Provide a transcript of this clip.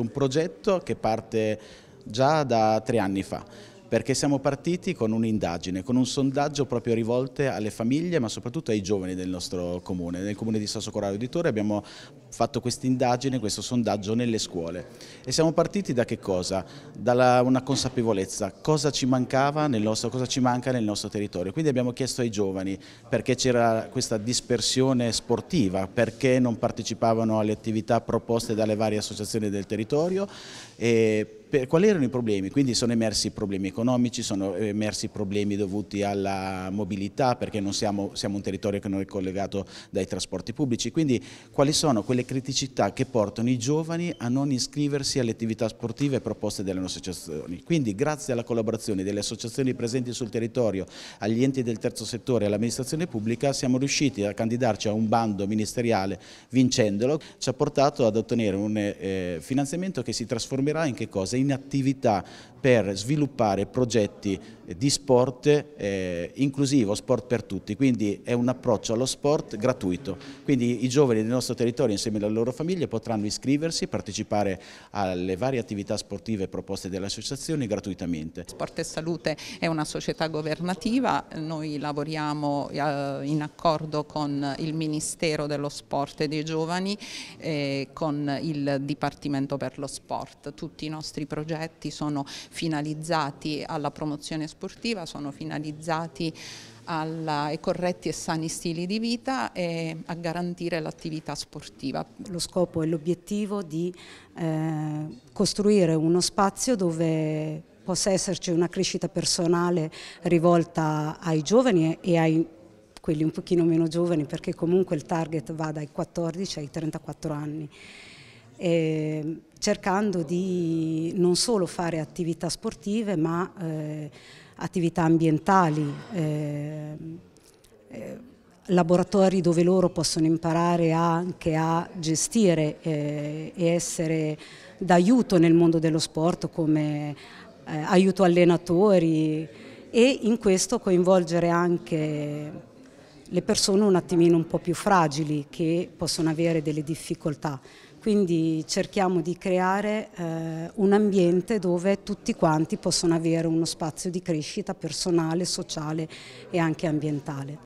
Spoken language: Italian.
Un progetto che parte già da tre anni fa perché siamo partiti con un'indagine, con un sondaggio proprio rivolto alle famiglie ma soprattutto ai giovani del nostro comune. Nel comune di Sasso Corallo Uditore abbiamo fatto questa indagine, questo sondaggio nelle scuole e siamo partiti da che cosa? Dalla una consapevolezza, cosa ci mancava nel nostro, cosa ci manca nel nostro territorio. Quindi abbiamo chiesto ai giovani perché c'era questa dispersione sportiva, perché non partecipavano alle attività proposte dalle varie associazioni del territorio e per, quali erano i problemi? Quindi sono emersi problemi economici, sono emersi problemi dovuti alla mobilità perché non siamo, siamo un territorio che non è collegato dai trasporti pubblici, quindi quali sono quelle criticità che portano i giovani a non iscriversi alle attività sportive proposte dalle nostre associazioni? Quindi grazie alla collaborazione delle associazioni presenti sul territorio, agli enti del terzo settore e all'amministrazione pubblica siamo riusciti a candidarci a un bando ministeriale vincendolo, ci ha portato ad ottenere un eh, finanziamento che si trasformerà in che cosa? in attività per sviluppare progetti di sport eh, inclusivo, sport per tutti, quindi è un approccio allo sport gratuito. Quindi i giovani del nostro territorio insieme alle loro famiglie potranno iscriversi, partecipare alle varie attività sportive proposte dalle associazioni gratuitamente. Sport e Salute è una società governativa, noi lavoriamo eh, in accordo con il Ministero dello Sport e dei Giovani, eh, con il Dipartimento per lo Sport, tutti i nostri progetti sono finalizzati alla promozione sportiva, sono finalizzati alla, ai corretti e sani stili di vita e a garantire l'attività sportiva. Lo scopo e l'obiettivo di eh, costruire uno spazio dove possa esserci una crescita personale rivolta ai giovani e ai quelli un pochino meno giovani perché comunque il target va dai 14 ai 34 anni eh, cercando di non solo fare attività sportive ma eh, attività ambientali, ehm, eh, laboratori dove loro possono imparare anche a gestire eh, e essere d'aiuto nel mondo dello sport come eh, aiuto allenatori e in questo coinvolgere anche le persone un attimino un po' più fragili che possono avere delle difficoltà. Quindi cerchiamo di creare eh, un ambiente dove tutti quanti possono avere uno spazio di crescita personale, sociale e anche ambientale.